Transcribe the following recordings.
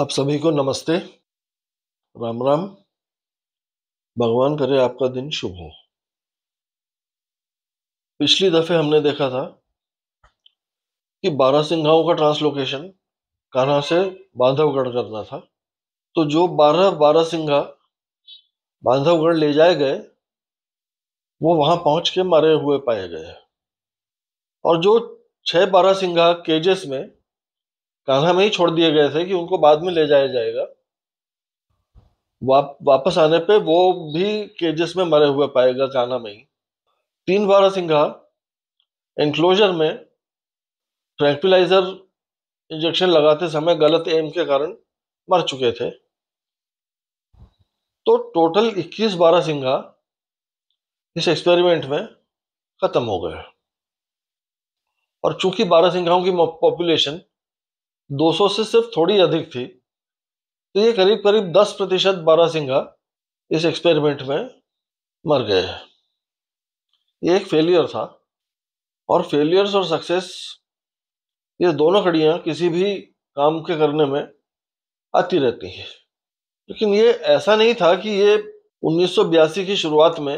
आप सभी को नमस्ते राम राम भगवान करे आपका दिन शुभ हो पिछली दफे हमने देखा था कि बारह सिंघाओं का ट्रांसलोकेशन कान्हा से बांधवगढ़ करना था तो जो बारह बारह सिंघा बांधवगढ़ ले जाए गए वो वहां पहुंच के मरे हुए पाए गए और जो छह बारह सिंघा केजेस में कान्हा में ही छोड़ दिए गए थे कि उनको बाद में ले जाया जाएगा वाप, वापस आने पे वो भी केजेस में मरे हुए पाएगा कान्हा में ही तीन बारह सिंघा एनक्लोजर में ट्रैंकुलाइजर इंजेक्शन लगाते समय गलत एम के कारण मर चुके थे तो टोटल 21 बारह सिंघा इस एक्सपेरिमेंट में ख़त्म हो गए और चूंकि बारह सिंघाओं की पॉपुलेशन 200 से सिर्फ थोड़ी अधिक थी तो ये करीब करीब 10 प्रतिशत बारह सिंगा इस एक्सपेरिमेंट में मर गए ये एक फेलियर था और फेलियर्स और सक्सेस ये दोनों कड़ियाँ किसी भी काम के करने में आती रहती हैं लेकिन ये ऐसा नहीं था कि ये 1982 की शुरुआत में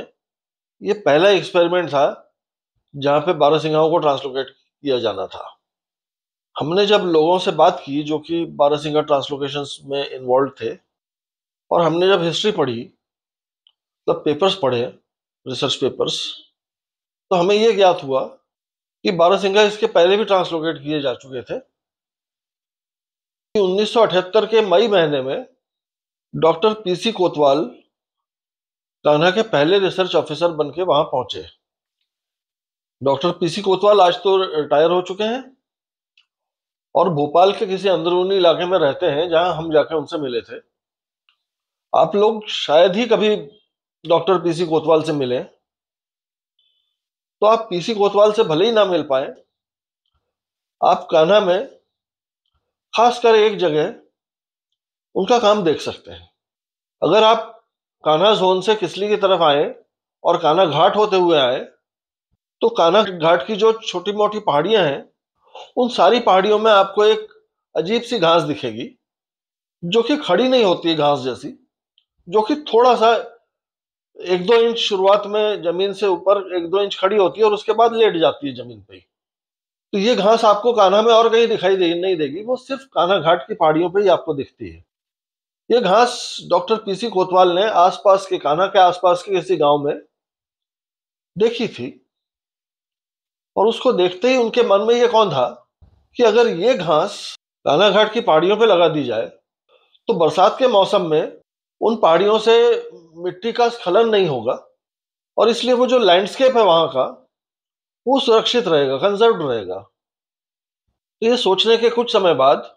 ये पहला एक्सपेरिमेंट था जहाँ पे बारह सिंघाओं को ट्रांसलोकेट किया जाना था हमने जब लोगों से बात की जो कि बारह सिंह ट्रांसलोकेशन में इन्वॉल्व थे और हमने जब हिस्ट्री पढ़ी मतलब पेपर्स पढ़े रिसर्च पेपर्स तो हमें यह ज्ञात हुआ कि बारह सिंगा इसके पहले भी ट्रांसलोकेट किए जा चुके थे उन्नीस के मई महीने में डॉक्टर पीसी कोतवाल कान्हा के पहले रिसर्च ऑफिसर बनके वहां पहुंचे डॉक्टर पीसी कोतवाल आज तो रिटायर हो चुके हैं और भोपाल के किसी अंदरूनी इलाके में रहते हैं जहां हम जाके उनसे मिले थे आप लोग शायद ही कभी डॉक्टर पीसी कोतवाल से मिले तो आप पीसी कोतवाल से भले ही ना मिल पाए आप कान्हा में खासकर एक जगह उनका काम देख सकते हैं अगर आप कान्हा जोन से किसली की तरफ आए और कान्हा घाट होते हुए आए तो कान्हा घाट की जो छोटी मोटी पहाड़ियां हैं उन सारी पहाड़ियों में आपको एक अजीब सी घास दिखेगी जो कि खड़ी नहीं होती है घास जैसी जो कि थोड़ा सा एक दो इंच शुरुआत में जमीन से ऊपर एक दो इंच खड़ी होती है और उसके बाद लेट जाती है जमीन पे तो ये घास आपको कान्हा में और कहीं दिखाई दे, नहीं देगी वो सिर्फ कान्हा घाट की पहाड़ियों पर ही आपको दिखती है ये घास डॉक्टर पीसी कोतवाल ने आसपास के कान्हा के आसपास के किसी गांव में देखी थी और उसको देखते ही उनके मन में ये कौन था कि अगर ये घास रानाघाट की पहाड़ियों पे लगा दी जाए तो बरसात के मौसम में उन पहाड़ियों से मिट्टी का स्खलन नहीं होगा और इसलिए वो जो लैंडस्केप है वहाँ का वो सुरक्षित रहेगा कंजर्व रहेगा तो ये सोचने के कुछ समय बाद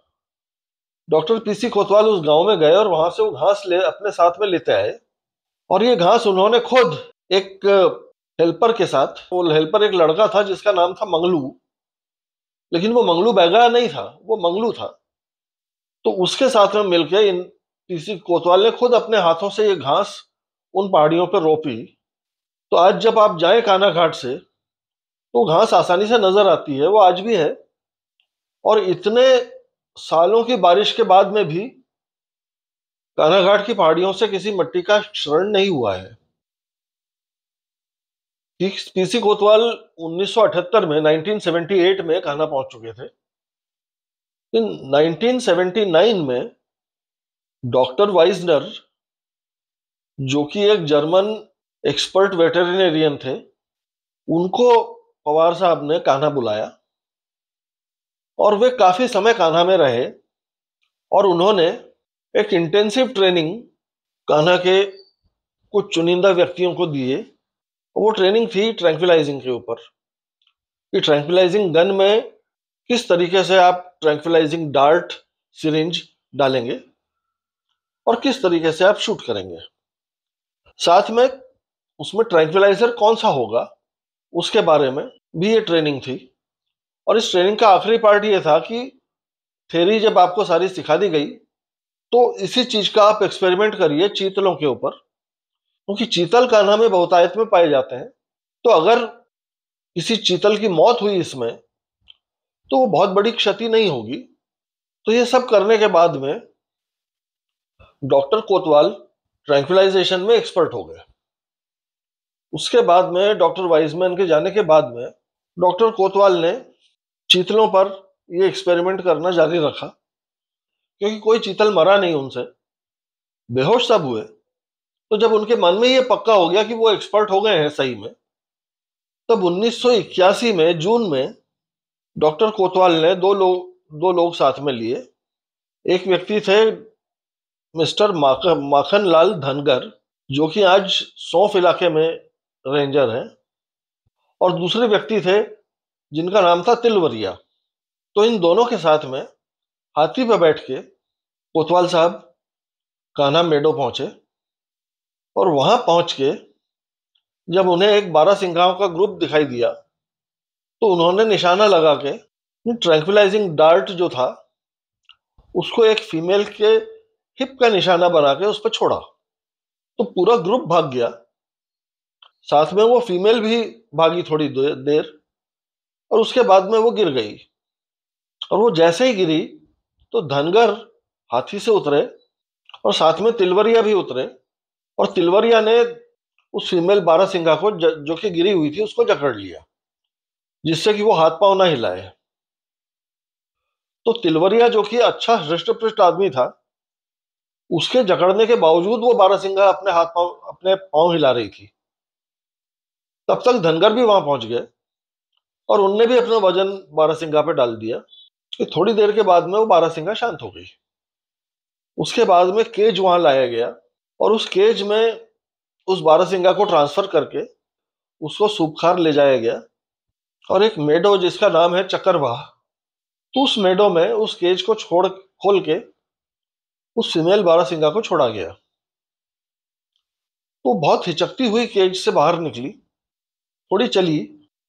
डॉक्टर पीसी कोतवाल उस गांव में गए और वहां से वो घास ले अपने साथ में लेते आए और ये घास उन्होंने खुद एक हेल्पर के साथ वो हेल्पर एक लड़का था जिसका नाम था मंगलू लेकिन वो मंगलू बैगा नहीं था वो मंगलू था तो उसके साथ में मिलकर इन किसी कोतवाल ने खुद अपने हाथों से ये घास उन पहाड़ियों पर रोपी तो आज जब आप जाएं काना घाट से तो घास आसानी से नजर आती है वो आज भी है और इतने सालों की बारिश के बाद में भी कानाघाट की पहाड़ियों से किसी मिट्टी का क्षरण नहीं हुआ है पीसी कोतवाल 1978 में 1978 में कहना पहुंच चुके थे इन 1979 में डॉक्टर वाइजनर जो कि एक जर्मन एक्सपर्ट वेटरनेरियन थे उनको पवार साहब ने कान्हा बुलाया और वे काफ़ी समय कान्हा में रहे और उन्होंने एक इंटेंसिव ट्रेनिंग कान्हा के कुछ चुनिंदा व्यक्तियों को दिए वो ट्रेनिंग थी ट्रैंक्विलाइजिंग के ऊपर कि ट्रैंक्विलाइजिंग गन में किस तरीके से आप ट्रैंक्विलाइजिंग डार्ट सिरिंज डालेंगे और किस तरीके से आप शूट करेंगे साथ में उसमें ट्रैंक्विलाइजर कौन सा होगा उसके बारे में भी ये ट्रेनिंग थी और इस ट्रेनिंग का आखिरी पार्ट ये था कि थेरी जब आपको सारी सिखा दी गई तो इसी चीज़ का आप एक्सपेरिमेंट करिए चीतलों के ऊपर क्योंकि चीतल कान्हा में बहुतायत में पाए जाते हैं तो अगर किसी चीतल की मौत हुई इसमें तो वो बहुत बड़ी क्षति नहीं होगी तो ये सब करने के बाद में डॉक्टर कोतवाल ट्रैंक्विलाइजेशन में एक्सपर्ट हो गए उसके बाद में डॉक्टर वाइजमैन के जाने के बाद में डॉक्टर कोतवाल ने चीतलों पर ये एक्सपेरिमेंट करना जारी रखा क्योंकि कोई चीतल मरा नहीं उनसे बेहोश सब हुए तो जब उनके मन में ये पक्का हो गया कि वो एक्सपर्ट हो गए हैं सही में तब 1981 में जून में डॉक्टर कोतवाल ने दो लोग दो लोग साथ में लिए एक व्यक्ति थे मिस्टर माखन लाल धनगर जो कि आज सौंफ इलाके में रेंजर हैं और दूसरे व्यक्ति थे जिनका नाम था तिलवरिया तो इन दोनों के साथ में हाथी पर बैठ के कोतवाल साहब कान्हा मेडो पहुंचे और वहां पहुंच के जब उन्हें एक बारह सिंघाओं का ग्रुप दिखाई दिया तो उन्होंने निशाना लगा के ट्रैंक्विलाइजिंग डार्ट जो था उसको एक फीमेल के हिप का निशाना बना के उस पर छोड़ा तो पूरा ग्रुप भाग गया साथ में वो फीमेल भी भागी थोड़ी देर और उसके बाद में वो गिर गई और वो जैसे ही गिरी तो धनगर हाथी से उतरे और साथ में तिलवरिया भी उतरे और तिलवरिया ने उस फीमेल बारा सिंघा को ज, जो कि गिरी हुई थी उसको जकड़ लिया जिससे कि वो हाथ पांव ना हिलाए तो तिलवरिया जो कि अच्छा हृष्ट पृष्ट आदमी था उसके जकड़ने के बावजूद वो बारा सिंघा अपने हाथ पांव अपने पांव हिला रही थी तब तक धनगर भी वहां पहुंच गए और उनने भी अपना वजन बारा सिंघा पे डाल दिया कि थोड़ी देर के बाद में वो बारा सिंघा शांत हो गई उसके बाद में केज वहां लाया गया और उस केज में उस बारहसिंगा को ट्रांसफर करके उसको सूपखार ले जाया गया और एक मेडो जिसका नाम है चक्करवाह तो उस मेडो में उस केज को छोड़ खोल के उस फीमेल बारहसिंगा को छोड़ा गया वो तो बहुत हिचकती हुई केज से बाहर निकली थोड़ी चली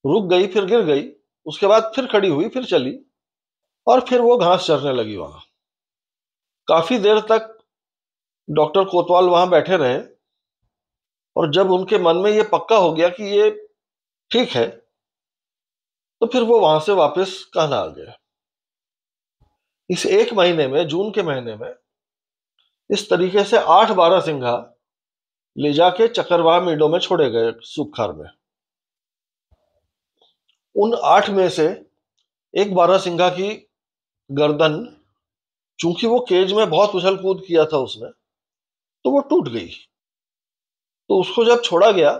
रुक गई फिर गिर गई उसके बाद फिर खड़ी हुई फिर चली और फिर वो घास चरने लगी वहां काफी देर तक डॉक्टर कोतवाल वहां बैठे रहे और जब उनके मन में ये पक्का हो गया कि ये ठीक है तो फिर वो वहां से वापस कहना आ गया इस एक महीने में जून के महीने में इस तरीके से आठ बारह सिंघा ले जाके चक्रवाह मीडो में छोड़े गए सुखार में उन आठ में से एक बारह सिंघा की गर्दन चूंकि वो केज में बहुत उछल कूद किया था उसने तो वो टूट गई तो उसको जब छोड़ा गया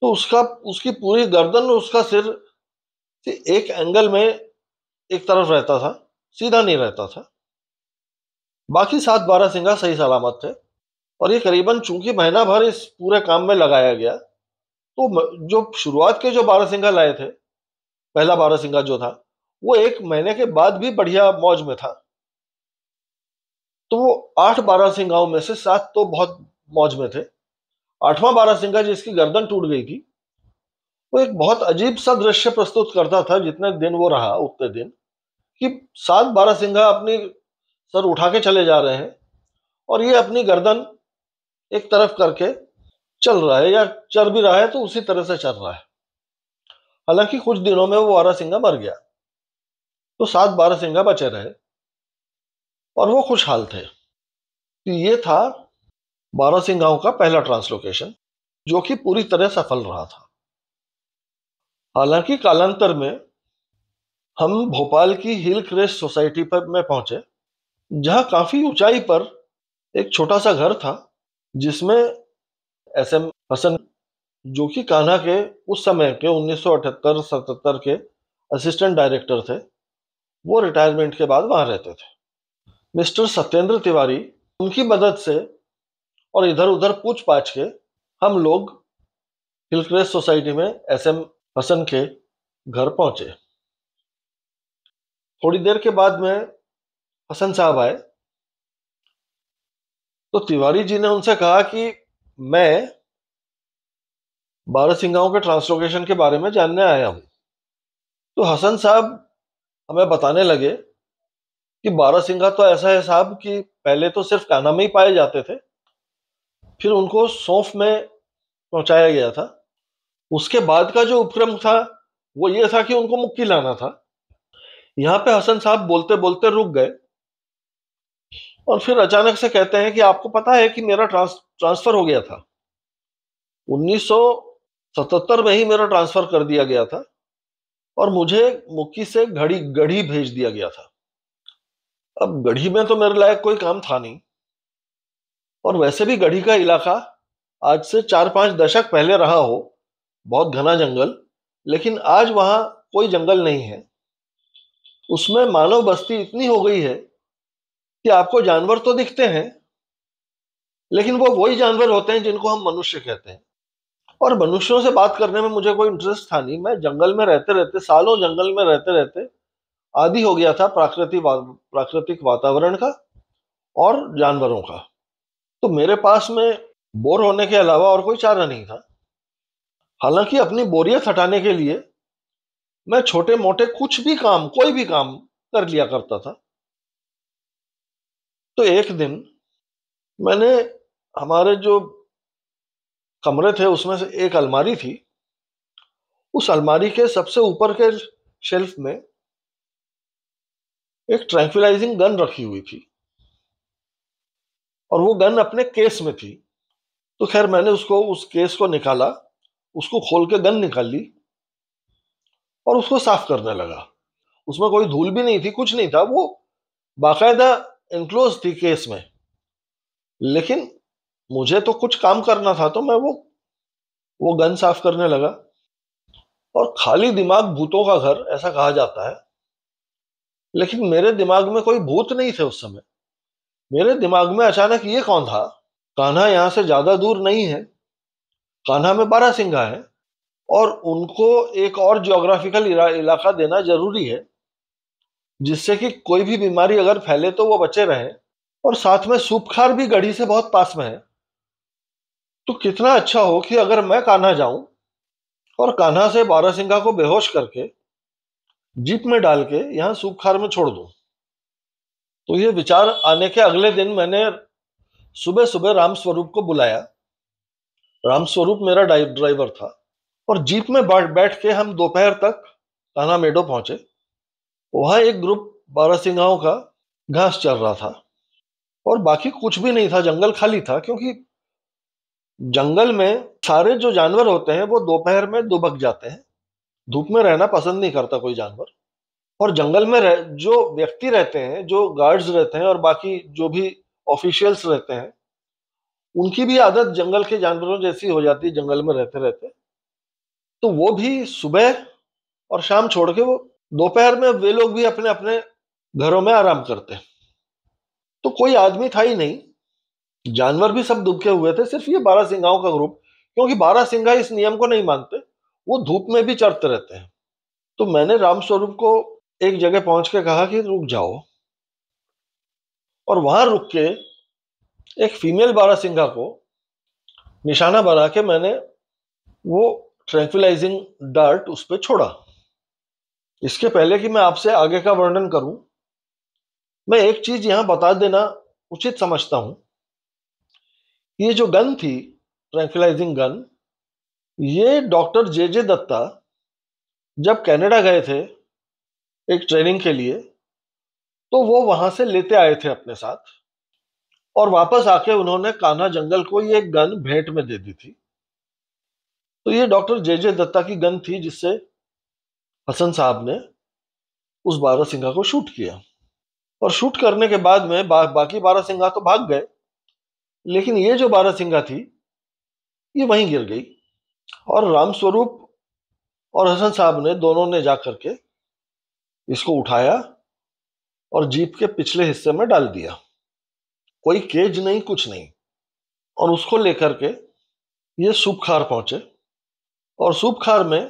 तो उसका उसकी पूरी गर्दन और उसका सिर एक एंगल में एक तरफ रहता था सीधा नहीं रहता था बाकी सात बारह सिंगा सही सलामत थे और ये करीबन चूंकि महीना भर इस पूरे काम में लगाया गया तो जो शुरुआत के जो बारह सिंगा लाए थे पहला बारह सिंगा जो था वो एक महीने के बाद भी बढ़िया मौज में था तो आठ बारह सिंगाओं में से सात तो बहुत मौज में थे आठवां बारह सिंगा जिसकी गर्दन टूट गई थी वो एक बहुत अजीब सा दृश्य प्रस्तुत करता था जितने दिन वो रहा उतने दिन कि सात बारह सिंघा अपनी सर उठा के चले जा रहे हैं और ये अपनी गर्दन एक तरफ करके चल रहा है या चल भी रहा है तो उसी तरह से चल रहा है हालांकि कुछ दिनों में वो बारह सिंघा मर गया तो सात बारह सिंगा बचे रहे और वो खुशहाल थे तो ये था बारह सिंह गांव का पहला ट्रांसलोकेशन जो कि पूरी तरह सफल रहा था हालांकि कालांतर में हम भोपाल की हिल क्रेस्ट सोसाइटी पर में पहुंचे जहां काफी ऊंचाई पर एक छोटा सा घर था जिसमें एस एम हसन जो कि कान्हा के उस समय के 1978-77 के असिस्टेंट डायरेक्टर थे वो रिटायरमेंट के बाद वहां रहते थे मिस्टर सत्येंद्र तिवारी उनकी मदद से और इधर उधर पूछ पाछ के हम लोग हिलक्रेस सोसाइटी में एस एम हसन के घर पहुंचे थोड़ी देर के बाद में हसन साहब आए तो तिवारी जी ने उनसे कहा कि मैं बारह सिंगाओं के ट्रांसलोकेशन के बारे में जानने आया हूं तो हसन साहब हमें बताने लगे कि बारह सिंघा तो ऐसा है साहब कि पहले तो सिर्फ काना में ही पाए जाते थे फिर उनको सौंफ में पहुंचाया गया था उसके बाद का जो उपक्रम था वो ये था कि उनको मुक्की लाना था यहाँ पे हसन साहब बोलते बोलते रुक गए और फिर अचानक से कहते हैं कि आपको पता है कि मेरा ट्रांस ट्रांसफर हो गया था 1977 में ही मेरा ट्रांसफर कर दिया गया था और मुझे मुक्की से घड़ी गढ़ी भेज दिया गया था अब गढ़ी में तो मेरे लायक कोई काम था नहीं और वैसे भी गढ़ी का इलाका आज से चार पांच दशक पहले रहा हो बहुत घना जंगल लेकिन आज वहां कोई जंगल नहीं है उसमें मानव बस्ती इतनी हो गई है कि आपको जानवर तो दिखते हैं लेकिन वो वही जानवर होते हैं जिनको हम मनुष्य कहते हैं और मनुष्यों से बात करने में मुझे कोई इंटरेस्ट था नहीं मैं जंगल में रहते रहते सालों जंगल में रहते रहते आदि हो गया था प्राकृतिक प्राकृतिक वातावरण का और जानवरों का तो मेरे पास में बोर होने के अलावा और कोई चारा नहीं था हालांकि अपनी बोरियत हटाने के लिए मैं छोटे मोटे कुछ भी काम कोई भी काम कर लिया करता था तो एक दिन मैंने हमारे जो कमरे थे उसमें से एक अलमारी थी उस अलमारी के सबसे ऊपर के शेल्फ में एक ट्रैंक्विलाइजिंग गन रखी हुई थी और वो गन अपने केस में थी तो खैर मैंने उसको उस केस को निकाला उसको खोल के गन निकाल ली और उसको साफ करने लगा उसमें कोई धूल भी नहीं थी कुछ नहीं था वो बाकायदा इनक्लोज थी केस में लेकिन मुझे तो कुछ काम करना था तो मैं वो वो गन साफ करने लगा और खाली दिमाग भूतों का घर ऐसा कहा जाता है लेकिन मेरे दिमाग में कोई भूत नहीं थे उस समय मेरे दिमाग में अचानक ये कौन था कान्हा यहाँ से ज़्यादा दूर नहीं है कान्हा में बारह सिंघा है और उनको एक और जोग्राफिकल इलाका देना जरूरी है जिससे कि कोई भी बीमारी अगर फैले तो वो बचे रहे और साथ में सूपखार भी गढ़ी से बहुत पास में है तो कितना अच्छा हो कि अगर मैं कान्हा जाऊं और कान्हा से बारह सिंघा को बेहोश करके जीप में डाल के यहाँ सूखार में छोड़ दू तो ये विचार आने के अगले दिन मैंने सुबह सुबह राम स्वरूप को बुलाया राम स्वरूप मेरा ड्राइवर था और जीप में बैठ के हम दोपहर तक ताना मेडो पहुंचे वहां एक ग्रुप बारह सिंगाओं का घास चल रहा था और बाकी कुछ भी नहीं था जंगल खाली था क्योंकि जंगल में सारे जो जानवर होते हैं वो दोपहर में दुबक जाते हैं धूप में रहना पसंद नहीं करता कोई जानवर और जंगल में रह, जो व्यक्ति रहते हैं जो गार्ड्स रहते हैं और बाकी जो भी ऑफिशियल्स रहते हैं उनकी भी आदत जंगल के जानवरों जैसी हो जाती है जंगल में रहते रहते तो वो भी सुबह और शाम छोड़ के वो दोपहर में वे लोग भी अपने अपने घरों में आराम करते तो कोई आदमी था ही नहीं जानवर भी सब दुबके हुए थे सिर्फ ये बारह सिंगाओं का ग्रुप क्योंकि बारह सिंगा इस नियम को नहीं मानते वो धूप में भी चढ़ते रहते हैं तो मैंने रामस्वरूप को एक जगह पहुंच के कहा कि रुक जाओ और वहां रुक के एक फीमेल बारा सिंघा को निशाना बना के मैंने वो ट्रैंक्विलाइजिंग डार्ट उस पर छोड़ा इसके पहले कि मैं आपसे आगे का वर्णन करूं मैं एक चीज यहां बता देना उचित समझता हूं ये जो गन थी ट्रैंक्विलाइजिंग गन ये डॉक्टर जे जे दत्ता जब कनाडा गए थे एक ट्रेनिंग के लिए तो वो वहां से लेते आए थे अपने साथ और वापस आके उन्होंने कान्हा जंगल को ये गन भेंट में दे दी थी तो ये डॉक्टर जे जे दत्ता की गन थी जिससे हसन साहब ने उस बारह सिंघा को शूट किया और शूट करने के बाद में बा, बाकी बारह सिंघा तो भाग गए लेकिन ये जो बारह सिंघा थी ये वहीं गिर गई और रामस्वरूप और हसन साहब ने दोनों ने जा करके इसको उठाया और जीप के पिछले हिस्से में डाल दिया कोई केज नहीं कुछ नहीं और उसको लेकर के ये सूपखार पहुंचे और सूपखार में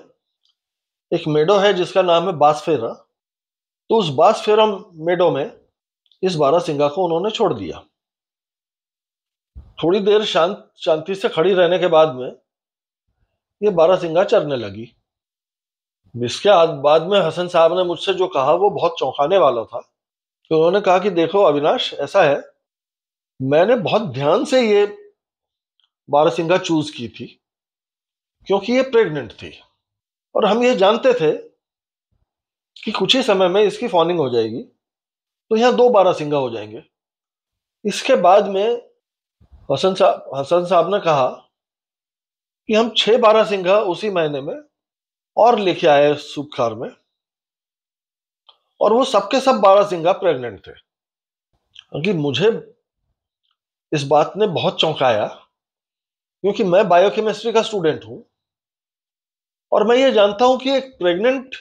एक मेडो है जिसका नाम है बासफेरा तो उस बासफेरा मेडो में इस बारह सिंगा को उन्होंने छोड़ दिया थोड़ी देर शांत शांति से खड़ी रहने के बाद में ये बारह सिंगा चरने लगी इसके बाद में हसन साहब ने मुझसे जो कहा वो बहुत चौंकाने वाला था तो उन्होंने कहा कि देखो अविनाश ऐसा है मैंने बहुत ध्यान से ये सिंगा चूज की थी क्योंकि ये प्रेग्नेंट थी और हम ये जानते थे कि कुछ ही समय में इसकी फॉनिंग हो जाएगी तो यहाँ दो बारह सिंगा हो जाएंगे इसके बाद में हसन साहब हसन साहब ने कहा कि हम छह बारह सिंघा उसी महीने में और लेके आए सुखार में और वो सबके सब बारह सिंघा प्रेग्नेंट थे क्योंकि मुझे इस बात ने बहुत चौंकाया क्योंकि मैं बायोकेमिस्ट्री का स्टूडेंट हूं और मैं ये जानता हूं कि एक प्रेग्नेंट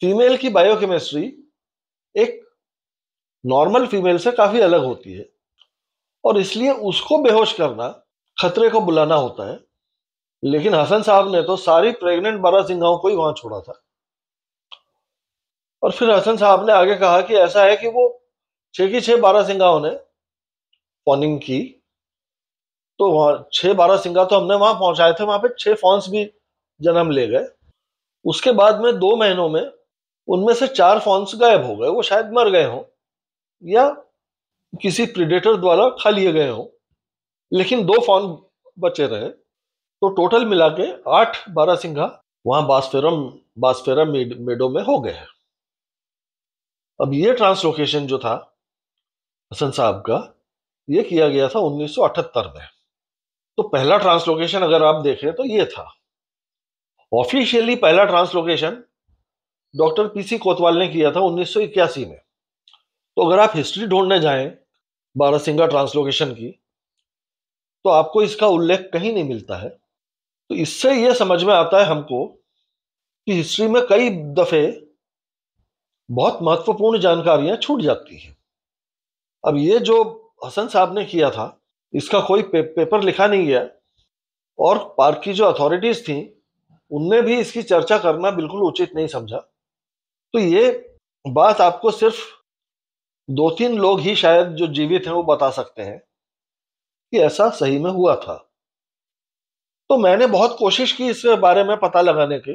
फीमेल की बायोकेमिस्ट्री एक नॉर्मल फीमेल से काफी अलग होती है और इसलिए उसको बेहोश करना खतरे को बुलाना होता है लेकिन हसन साहब ने तो सारी प्रेग्नेंट बारह सिंघाओं को ही वहां छोड़ा था और फिर हसन साहब ने आगे कहा कि ऐसा है कि वो छे की छह बारह सिंघाओं ने फॉनिंग की तो वहां छह बारह सिंगा तो हमने वहां पहुंचाए थे वहां पे छह फॉन्स भी जन्म ले गए उसके बाद में दो महीनों में उनमें से चार फॉन्स गायब हो गए वो शायद मर गए हों या किसी प्रिडेटर द्वारा खा लिए गए हों लेकिन दो फॉर्म बचे रहे तो टोटल मिला के आठ बारह सिंघा वहां बास्फेरम बास्फेरम मेडो में हो गए अब ये ट्रांसलोकेशन जो था हसन साहब का ये किया गया था 1978 में तो पहला ट्रांसलोकेशन अगर आप देखें तो ये था ऑफिशियली पहला ट्रांसलोकेशन डॉक्टर पीसी कोतवाल ने किया था 1981 में तो अगर आप हिस्ट्री ढूंढने जाएं बारह सिंगा ट्रांसलोकेशन की तो आपको इसका उल्लेख कहीं नहीं मिलता है तो इससे यह समझ में आता है हमको कि हिस्ट्री में कई दफ़े बहुत महत्वपूर्ण जानकारियां छूट जाती हैं अब ये जो हसन साहब ने किया था इसका कोई पे, पेपर लिखा नहीं गया और पार्क की जो अथॉरिटीज़ थी उनने भी इसकी चर्चा करना बिल्कुल उचित नहीं समझा तो ये बात आपको सिर्फ दो तीन लोग ही शायद जो जीवित हैं वो बता सकते हैं कि ऐसा सही में हुआ था तो मैंने बहुत कोशिश की इस बारे में पता लगाने की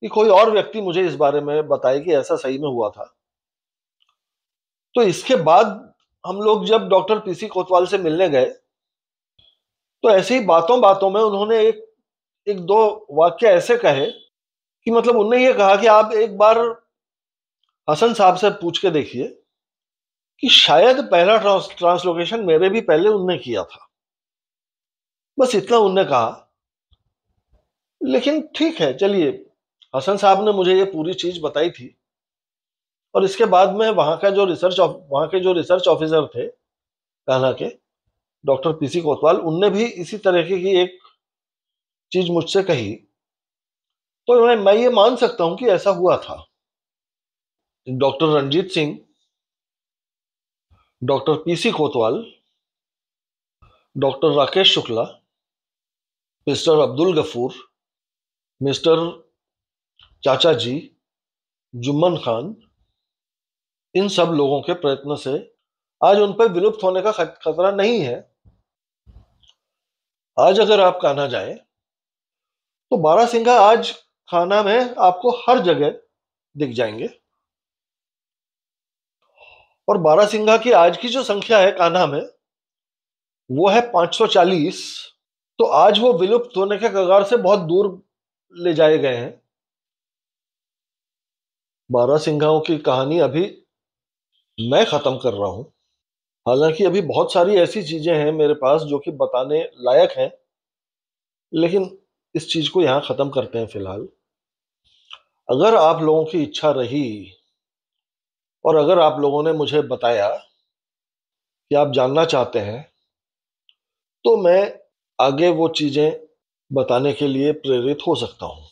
कि कोई और व्यक्ति मुझे इस बारे में बताए कि ऐसा सही में हुआ था तो इसके बाद हम लोग जब डॉक्टर पीसी कोतवाल से मिलने गए तो ऐसी बातों बातों में उन्होंने एक एक दो वाक्य ऐसे कहे कि मतलब उनने ये कहा कि आप एक बार हसन साहब से पूछ के देखिए कि शायद पहला ट्रांसलोकेशन मेरे भी पहले उनने किया था बस इतना उनने कहा लेकिन ठीक है चलिए हसन साहब ने मुझे ये पूरी चीज बताई थी और इसके बाद में वहां का जो रिसर्च वहां के जो रिसर्च ऑफिसर थे कहना के डॉक्टर पीसी कोतवाल उनने भी इसी तरीके की एक चीज मुझसे कही तो मैं मैं ये मान सकता हूं कि ऐसा हुआ था doctor Ranjit Singh doctor PC Kotwal doctor Rakesh Shukla mister Abdul Gafoor mister चाचा जी जुम्मन खान इन सब लोगों के प्रयत्न से आज उन पर विलुप्त होने का खतरा नहीं है आज अगर आप कान्हा जाए तो बारा सिंघा आज खाना में आपको हर जगह दिख जाएंगे और बारा सिंघा की आज की जो संख्या है कान्हा में वो है 540 तो आज वो विलुप्त होने के कगार से बहुत दूर ले जाए गए हैं बारा सिंघाओं की कहानी अभी मैं खत्म कर रहा हूं हालांकि अभी बहुत सारी ऐसी चीजें हैं मेरे पास जो कि बताने लायक हैं लेकिन इस चीज को यहां खत्म करते हैं फिलहाल अगर आप लोगों की इच्छा रही और अगर आप लोगों ने मुझे बताया कि आप जानना चाहते हैं तो मैं आगे वो चीज़ें बताने के लिए प्रेरित हो सकता हूँ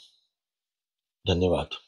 धन्यवाद